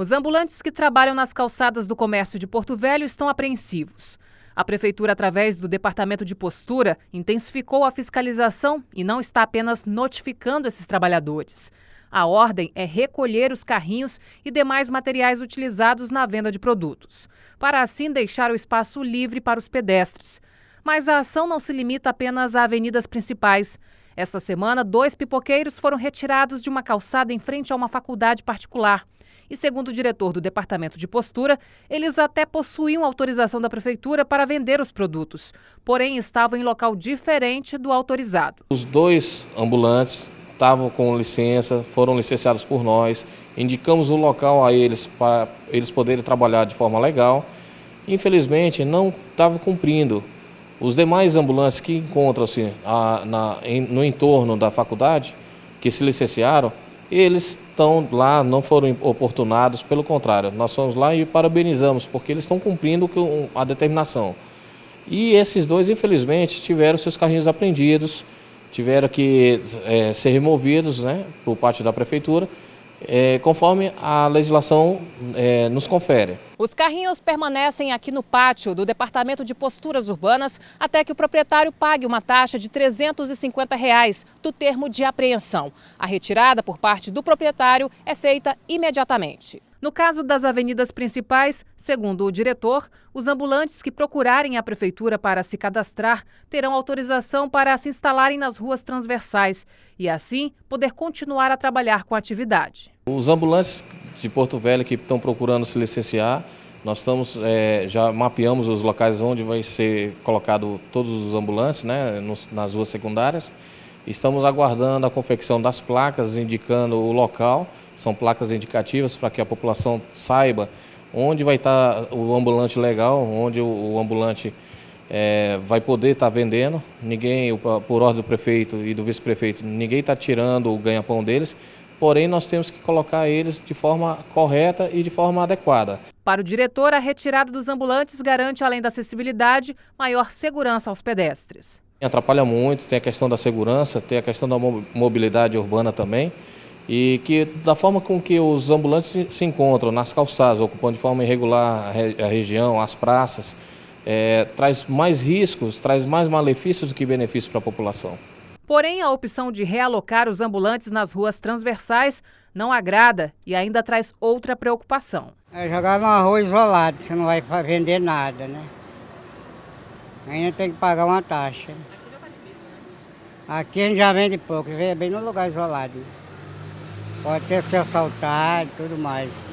Os ambulantes que trabalham nas calçadas do comércio de Porto Velho estão apreensivos. A prefeitura, através do Departamento de Postura, intensificou a fiscalização e não está apenas notificando esses trabalhadores. A ordem é recolher os carrinhos e demais materiais utilizados na venda de produtos, para assim deixar o espaço livre para os pedestres. Mas a ação não se limita apenas a avenidas principais. Esta semana, dois pipoqueiros foram retirados de uma calçada em frente a uma faculdade particular. E segundo o diretor do Departamento de Postura, eles até possuíam autorização da prefeitura para vender os produtos, porém estavam em local diferente do autorizado. Os dois ambulantes estavam com licença, foram licenciados por nós, indicamos o local a eles para eles poderem trabalhar de forma legal. Infelizmente, não estava cumprindo. Os demais ambulantes que encontram-se ah, no entorno da faculdade, que se licenciaram, e eles estão lá, não foram oportunados, pelo contrário, nós fomos lá e parabenizamos, porque eles estão cumprindo a determinação. E esses dois, infelizmente, tiveram seus carrinhos apreendidos, tiveram que é, ser removidos né, para o pátio da prefeitura, é, conforme a legislação é, nos confere. Os carrinhos permanecem aqui no pátio do Departamento de Posturas Urbanas até que o proprietário pague uma taxa de R$ 350 reais do termo de apreensão. A retirada por parte do proprietário é feita imediatamente. No caso das avenidas principais, segundo o diretor, os ambulantes que procurarem a prefeitura para se cadastrar terão autorização para se instalarem nas ruas transversais e, assim, poder continuar a trabalhar com a atividade. Os ambulantes de Porto Velho que estão procurando se licenciar, nós estamos, é, já mapeamos os locais onde vai ser colocado todos os ambulantes né, nas ruas secundárias. Estamos aguardando a confecção das placas indicando o local, são placas indicativas para que a população saiba onde vai estar o ambulante legal, onde o ambulante é, vai poder estar vendendo. Ninguém, por ordem do prefeito e do vice-prefeito, ninguém está tirando o ganha-pão deles, porém nós temos que colocar eles de forma correta e de forma adequada. Para o diretor, a retirada dos ambulantes garante, além da acessibilidade, maior segurança aos pedestres. Atrapalha muito, tem a questão da segurança, tem a questão da mobilidade urbana também. E que, da forma com que os ambulantes se encontram nas calçadas, ocupando de forma irregular a região, as praças, é, traz mais riscos, traz mais malefícios do que benefícios para a população. Porém, a opção de realocar os ambulantes nas ruas transversais não agrada e ainda traz outra preocupação. É jogar numa rua isolada, você não vai vender nada, né? ainda tem que pagar uma taxa. Aqui a gente já vende pouco, vem bem num lugar isolado. Pode ter ser assaltado e tudo mais.